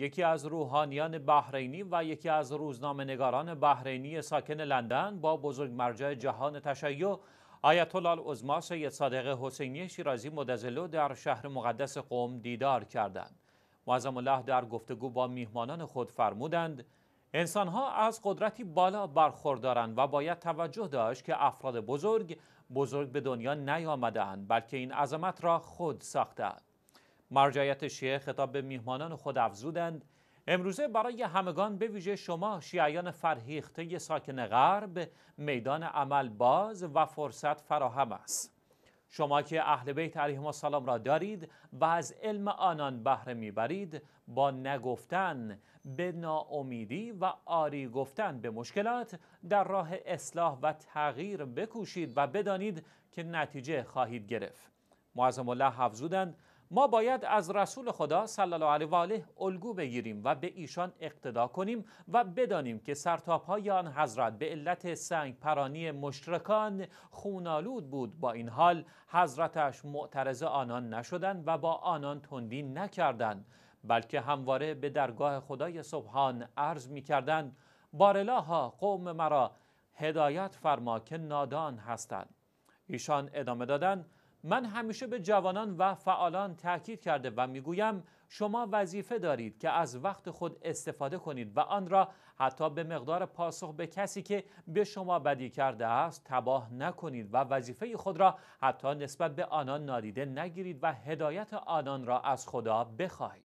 یکی از روحانیان بحرینی و یکی از روزنامه نگاران بحرینی ساکن لندن با بزرگ مرجع جهان تشیع آیت الله العظما سید صادق حسینی شیرازی مدزلو در شهر مقدس قوم دیدار کردند. معظم الله در گفتگو با میهمانان خود فرمودند انسانها از قدرتی بالا برخوردارند و باید توجه داشت که افراد بزرگ بزرگ به دنیا نیامدهاند بلکه این عظمت را خود ساختند. مرجعیت شیعه خطاب به میهمانان خود افزودند امروزه برای همگان به ویژه شما شیعیان فرهیخته ساکن غرب میدان عمل باز و فرصت فراهم است شما که اهل بیت علیهم السلام را دارید و از علم آنان بهره میبرید با نگفتن به ناامیدی و آری گفتن به مشکلات در راه اصلاح و تغییر بکوشید و بدانید که نتیجه خواهید گرفت معظم الله حفظودند ما باید از رسول خدا صلی الله علیه و آله الگو بگیریم و به ایشان اقتدا کنیم و بدانیم که های آن حضرت به علت سنگ پرانی مشرکان خونالود بود با این حال حضرتش معترض آنان نشدند و با آنان تندی نکردند بلکه همواره به درگاه خدای سبحان عرض می کردند بارلاها قوم مرا هدایت فرما که نادان هستند ایشان ادامه دادند من همیشه به جوانان و فعالان تاکید کرده و میگویم شما وظیفه دارید که از وقت خود استفاده کنید و آن را حتی به مقدار پاسخ به کسی که به شما بدی کرده است تباه نکنید و وظیفه خود را حتی نسبت به آنان نادیده نگیرید و هدایت آنان را از خدا بخواهید